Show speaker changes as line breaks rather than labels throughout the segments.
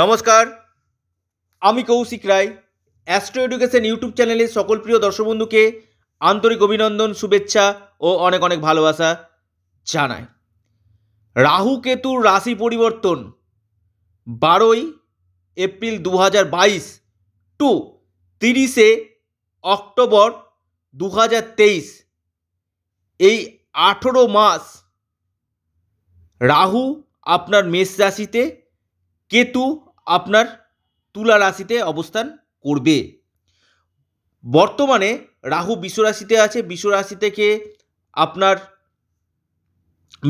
নমস্কার আমি Koushik Roy astro education YouTube চ্যানেলে সকল প্রিয় দর্শক বন্ধুকে আন্তরিক অভিনন্দন শুভেচ্ছা ও অনেক অনেক ভালোবাসা জানায় রাহু কেতুর রাশি পরিবর্তন বারোই এপ্রিল দু হাজার বাইশ টু তিরিশে অক্টোবর দু হাজার তেইশ এই আঠেরো মাস রাহু আপনার মেষ রাশিতে কেতু আপনার তুলা রাশিতে অবস্থান করবে বর্তমানে রাহু বিশ্ব রাশিতে আছে বিশ্ব রাশি থেকে আপনার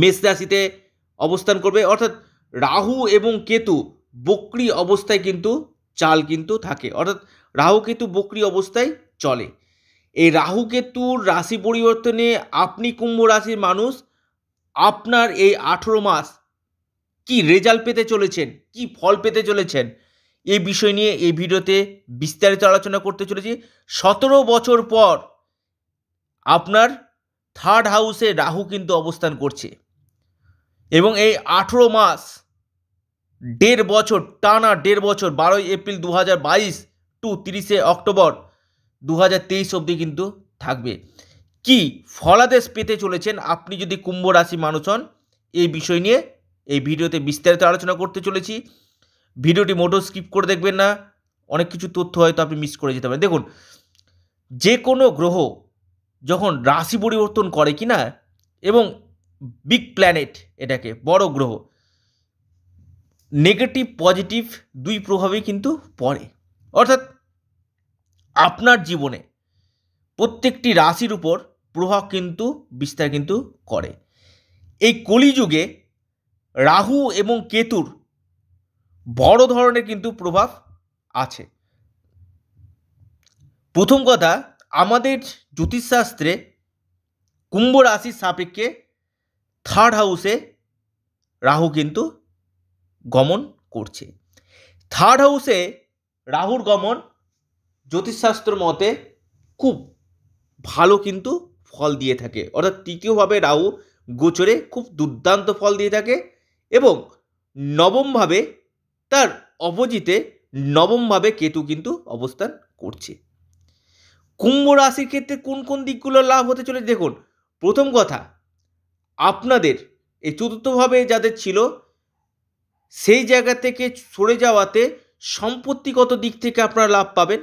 মেষ রাশিতে অবস্থান করবে অর্থাৎ রাহু এবং কেতু বক্রি অবস্থায় কিন্তু চাল কিন্তু থাকে অর্থাৎ রাহু কেতু বক্রি অবস্থায় চলে এই রাহু কেতুর রাশি পরিবর্তনে আপনি কুম্ভ রাশির মানুষ আপনার এই আঠেরো মাস কি রেজাল্ট পেতে চলেছেন কি ফল পেতে চলেছেন এই বিষয় নিয়ে এই ভিডিওতে বিস্তারিত আলোচনা করতে চলেছি সতেরো বছর পর আপনার থার্ড হাউসে রাহু কিন্তু অবস্থান করছে এবং এই আঠেরো মাস দেড় বছর টানা দেড় বছর বারোই এপ্রিল দু হাজার বাইশ টু তিরিশে অক্টোবর দু হাজার তেইশ অবধি কিন্তু থাকবে কি ফলাদেশ পেতে চলেছেন আপনি যদি কুম্ভ রাশি মানুষ হন এই বিষয় নিয়ে এই ভিডিওতে বিস্তারিত আলোচনা করতে চলেছি ভিডিওটি মোটো স্কিপ করে দেখবেন না অনেক কিছু তথ্য হয়তো আপনি মিস করে যেতে পারেন দেখুন যে কোনো গ্রহ যখন রাশি পরিবর্তন করে কি না এবং বিগ প্ল্যানেট এটাকে বড় গ্রহ নেগেটিভ পজিটিভ দুই প্রভাবে কিন্তু পড়ে অর্থাৎ আপনার জীবনে প্রত্যেকটি রাশির উপর প্রভাব কিন্তু বিস্তার কিন্তু করে এই কলিযুগে রাহু এবং কেতুর বড় ধরনের কিন্তু প্রভাব আছে প্রথম কথা আমাদের জ্যোতিষশাস্ত্রে কুম্ভ রাশির সাপেক্ষে থার্ড হাউসে রাহু কিন্তু গমন করছে থার্ড হাউসে রাহুর গমন জ্যোতিষশাস্ত্র মতে খুব ভালো কিন্তু ফল দিয়ে থাকে অর্থাৎ তৃতীয়ভাবে রাহু গোচরে খুব দুর্দান্ত ফল দিয়ে থাকে এবং নবমভাবে তার অপোজিটে নবমভাবে কেতু কিন্তু অবস্থান করছে কুম্ভ রাশির ক্ষেত্রে কোন কোন দিকগুলো লাভ হতে চলেছে দেখুন প্রথম কথা আপনাদের এই চতুর্থভাবে যাদের ছিল সেই জায়গা থেকে সরে যাওয়াতে সম্পত্তিগত দিক থেকে আপনারা লাভ পাবেন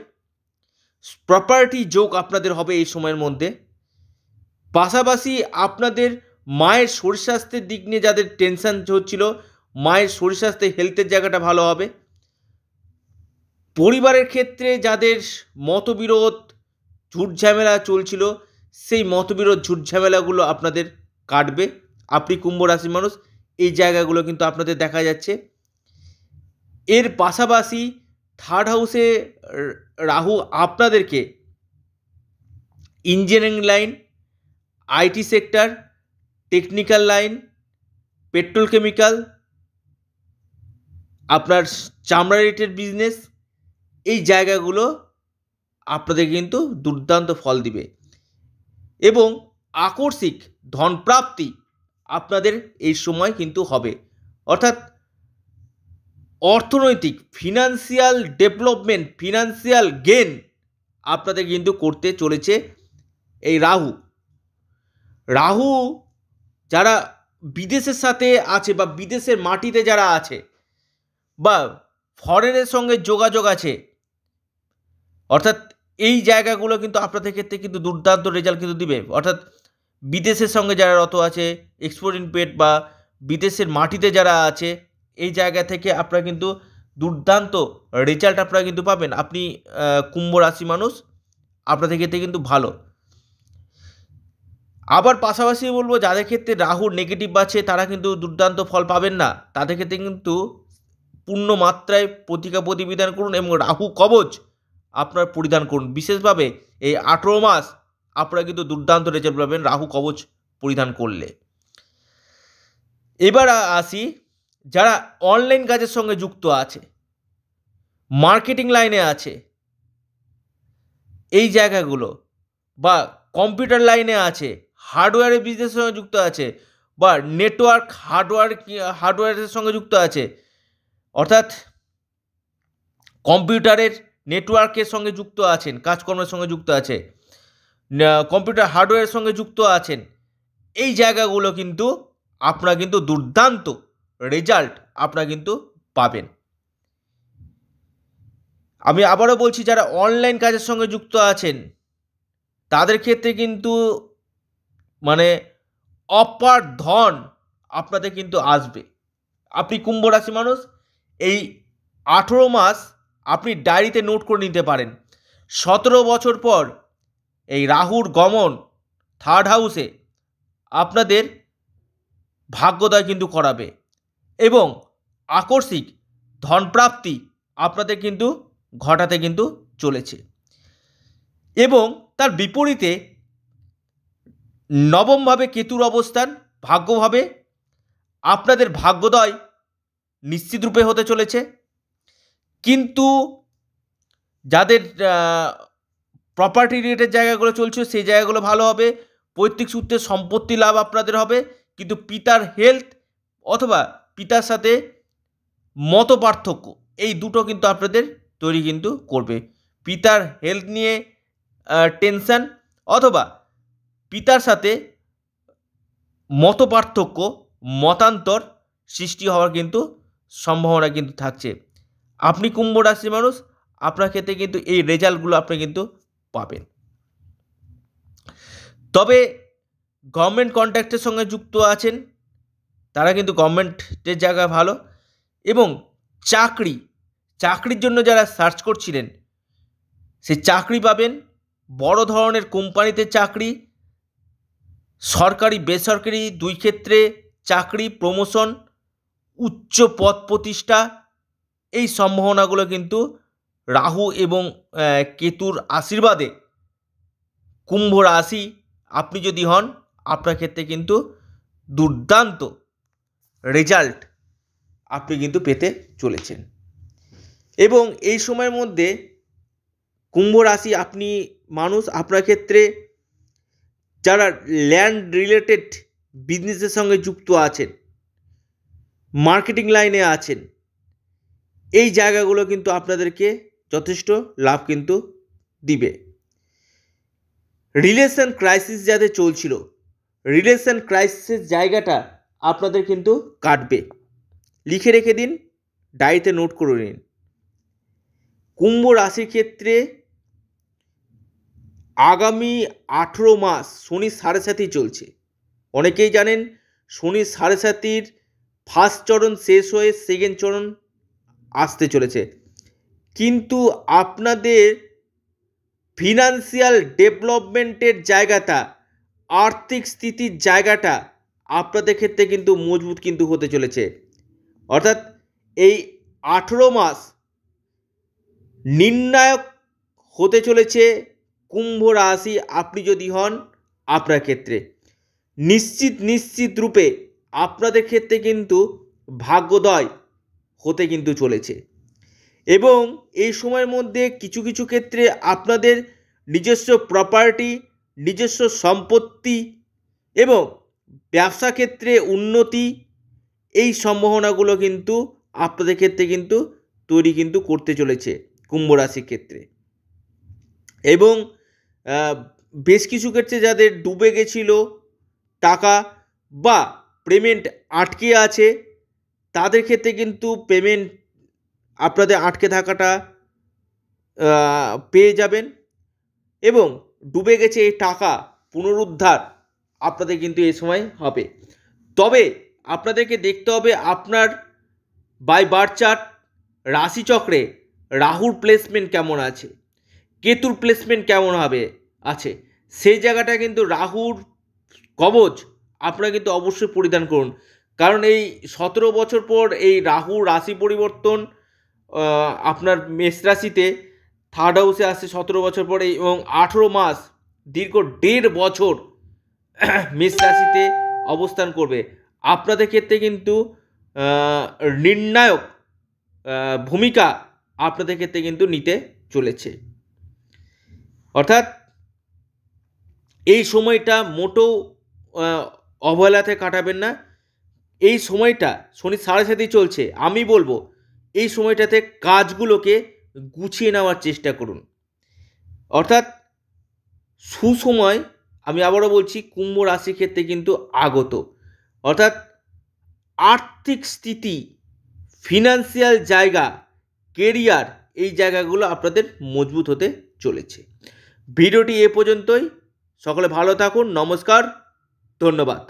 প্রপার্টি যোগ আপনাদের হবে এই সময়ের মধ্যে পাশাপাশি আপনাদের মায়ের শরীর স্বাস্থ্যের দিক নিয়ে যাদের টেনশান হচ্ছিল মায়ের শরীর স্বাস্থ্যে হেলথের জায়গাটা ভালো হবে পরিবারের ক্ষেত্রে যাদের মতবিরোধ ঝুট ঝামেলা চলছিল সেই মতবিরোধ ঝুট ঝামেলাগুলো আপনাদের কাটবে আপনি কুম্ভ রাশির মানুষ এই জায়গাগুলো কিন্তু আপনাদের দেখা যাচ্ছে এর পাশাপাশি থার্ড হাউসে রাহু আপনাদেরকে engineering line IT sector technical line chemical আপনার চামড়া রেটের বিজনেস এই জায়গাগুলো আপনাদের কিন্তু দুর্দান্ত ফল দিবে এবং আকর্ষিক ধনপ্রাপ্তি আপনাদের এই সময় কিন্তু হবে অর্থাৎ অর্থনৈতিক ফিনান্সিয়াল ডেভেলপমেন্ট ফিনান্সিয়াল গেন আপনাদের কিন্তু করতে চলেছে এই রাহু রাহু যারা বিদেশের সাথে আছে বা বিদেশের মাটিতে যারা আছে বা ফরেনের সঙ্গে যোগাযোগ আছে অর্থাৎ এই জায়গাগুলো কিন্তু আপনাদের ক্ষেত্রে কিন্তু দুর্দান্ত রেজাল্ট কিন্তু দিবে অর্থাৎ বিদেশের সঙ্গে যারা রত আছে এক্সপোর্ট ইনপেট বা বিদেশের মাটিতে যারা আছে এই জায়গা থেকে আপনারা কিন্তু দুর্দান্ত রেজাল্ট আপনারা কিন্তু পাবেন আপনি কুম্ভ রাশি মানুষ আপনাদের ক্ষেত্রে কিন্তু ভালো আবার পাশাপাশি বলবো যাদের ক্ষেত্রে রাহুর নেগেটিভ আছে তারা কিন্তু দুর্দান্ত ফল পাবেন না তাদের ক্ষেত্রে কিন্তু পূর্ণ মাত্রায় প্রতিকা প্রতিবিধান করুন এবং রাহু কবচ আপনার পরিধান করুন বিশেষভাবে এই আঠেরো মাস আপনারা কিন্তু দুর্দান্ত রেজাল্ট পাবেন রাহু কবচ পরিধান করলে এবার আসি যারা অনলাইন কাজের সঙ্গে যুক্ত আছে মার্কেটিং লাইনে আছে এই জায়গাগুলো বা কম্পিউটার লাইনে আছে হার্ডওয়্যারের বিজনেসের সঙ্গে যুক্ত আছে বা নেটওয়ার্ক হার্ডওয়্যার হার্ডওয়্যারের সঙ্গে যুক্ত আছে অর্থাৎ কম্পিউটারের নেটওয়ার্কের সঙ্গে যুক্ত আছেন কাজকর্মের সঙ্গে যুক্ত আছে কম্পিউটার হার্ডওয়্যারের সঙ্গে যুক্ত আছেন এই জায়গাগুলো কিন্তু আপনারা কিন্তু দুর্দান্ত রেজাল্ট আপনারা কিন্তু পাবেন আমি আবারও বলছি যারা অনলাইন কাজের সঙ্গে যুক্ত আছেন তাদের ক্ষেত্রে কিন্তু মানে অপার ধন আপনাদের কিন্তু আসবে আপনি কুম্ভ রাশি মানুষ এই আঠেরো মাস আপনি ডায়েরিতে নোট করে নিতে পারেন সতেরো বছর পর এই রাহুর গমন থার্ড হাউসে আপনাদের ভাগ্যদয় কিন্তু করাবে এবং আকস্মিক ধনপ্রাপ্তি আপনাদের কিন্তু ঘটাতে কিন্তু চলেছে এবং তার বিপরীতে নবমভাবে কেতুর অবস্থান ভাগ্যভাবে আপনাদের ভাগ্যোদয় নিশ্চিতরূপে হতে চলেছে কিন্তু যাদের প্রপার্টি রিলেটেড জায়গাগুলো চলছে সেই জায়গাগুলো ভালো হবে পৈতৃক সূত্রে সম্পত্তি লাভ আপনাদের হবে কিন্তু পিতার হেলথ অথবা পিতার সাথে মত পার্থক্য এই দুটো কিন্তু আপনাদের তৈরি কিন্তু করবে পিতার হেলথ নিয়ে টেনশান অথবা পিতার সাথে মত পার্থক্য মতান্তর সৃষ্টি হওয়ার কিন্তু সম্ভাবনা কিন্তু থাকছে আপনি কুম্ভ রাশির মানুষ আপনার ক্ষেত্রে কিন্তু এই রেজাল্টগুলো আপনি কিন্তু পাবেন তবে গভর্নমেন্ট কন্ট্রাক্টের সঙ্গে যুক্ত আছেন তারা কিন্তু গভর্নমেন্টের জায়গা ভালো এবং চাকরি চাকরির জন্য যারা সার্চ করছিলেন সে চাকরি পাবেন বড় ধরনের কোম্পানিতে চাকরি সরকারি বেসরকারি দুই ক্ষেত্রে চাকরি প্রমোশন উচ্চ পদ প্রতিষ্ঠা এই সম্ভাবনাগুলো কিন্তু রাহু এবং কেতুর আশীর্বাদে কুম্ভ রাশি আপনি যদি হন আপনার ক্ষেত্রে কিন্তু দুর্দান্ত রেজাল্ট আপনি কিন্তু পেতে চলেছেন এবং এই সময়ের মধ্যে কুম্ভ রাশি আপনি মানুষ আপনার ক্ষেত্রে যারা ল্যান্ড রিলেটেড বিজনেসের সঙ্গে যুক্ত আছেন মার্কেটিং লাইনে আছেন এই জায়গাগুলো কিন্তু আপনাদেরকে যথেষ্ট লাভ কিন্তু দিবে রিলেশন ক্রাইসিস যাতে চলছিল রিলেশন ক্রাইসিসের জায়গাটা আপনাদের কিন্তু কাটবে লিখে রেখে দিন ডায়েরিতে নোট করে নিন কুম্ভ রাশির ক্ষেত্রে আগামী আঠেরো মাস শনি সাড়ে সাথী চলছে অনেকেই জানেন শনি সাড়ে সাতির ফার্স্ট চরণ শেষ হয়ে সেকেন্ড চরণ আসতে চলেছে কিন্তু আপনাদের ফিনান্সিয়াল ডেভেলপমেন্টের জায়গাটা আর্থিক স্থিতির জায়গাটা আপনাদের ক্ষেত্রে কিন্তু মজবুত কিন্তু হতে চলেছে অর্থাৎ এই আঠেরো মাস নির্ণায়ক হতে চলেছে কুম্ভ রাশি আপনি যদি হন আপনার ক্ষেত্রে নিশ্চিত নিশ্চিত রূপে আপনাদের ক্ষেত্রে কিন্তু ভাগ্যোদয় হতে কিন্তু চলেছে এবং এই সময়ের মধ্যে কিছু কিছু ক্ষেত্রে আপনাদের নিজস্ব প্রপার্টি নিজস্ব সম্পত্তি এবং ব্যবসা ক্ষেত্রে উন্নতি এই সম্ভাবনাগুলো কিন্তু আপনাদের ক্ষেত্রে কিন্তু তৈরি কিন্তু করতে চলেছে কুম্ভ রাশির ক্ষেত্রে এবং বেশ কিছু ক্ষেত্রে যাদের ডুবে গেছিলো টাকা বা পেমেন্ট আটকে আছে তাদের ক্ষেত্রে কিন্তু পেমেন্ট আপনাদের আটকে থাকাটা পেয়ে যাবেন এবং ডুবে গেছে এই টাকা পুনরুদ্ধার আপনাদের কিন্তু এই সময় হবে তবে আপনাদেরকে দেখতে হবে আপনার বাই বার চার্ট রাশিচক্রে রাহুর প্লেসমেন্ট কেমন আছে কেতুর প্লেসমেন্ট কেমন হবে আছে সেই জায়গাটা কিন্তু রাহুর কবচ আপনারা কিন্তু অবশ্যই পরিধান করুন কারণ এই সতেরো বছর পর এই রাহু রাশি পরিবর্তন আপনার মেষ রাশিতে থার্ড হাউসে আসছে সতেরো বছর পরে এবং আঠেরো মাস দীর্ঘ দেড় বছর মেষ রাশিতে অবস্থান করবে আপনাদের ক্ষেত্রে কিন্তু নির্ণায়ক ভূমিকা আপনাদের ক্ষেত্রে কিন্তু নিতে চলেছে অর্থাৎ এই সময়টা মোটেও অবহেলাতে কাটাবেন না এই সময়টা শনি সাড়ে সাতেই চলছে আমি বলবো এই সময়টাতে কাজগুলোকে গুছিয়ে নেওয়ার চেষ্টা করুন অর্থাৎ সুসময় আমি আবারও বলছি কুম্ভ রাশির ক্ষেত্রে কিন্তু আগত অর্থাৎ আর্থিক স্থিতি ফিনান্সিয়াল জায়গা কেরিয়ার এই জায়গাগুলো আপনাদের মজবুত হতে চলেছে ভিডিওটি এ পর্যন্তই সকলে ভালো থাকুন নমস্কার ধন্যবাদ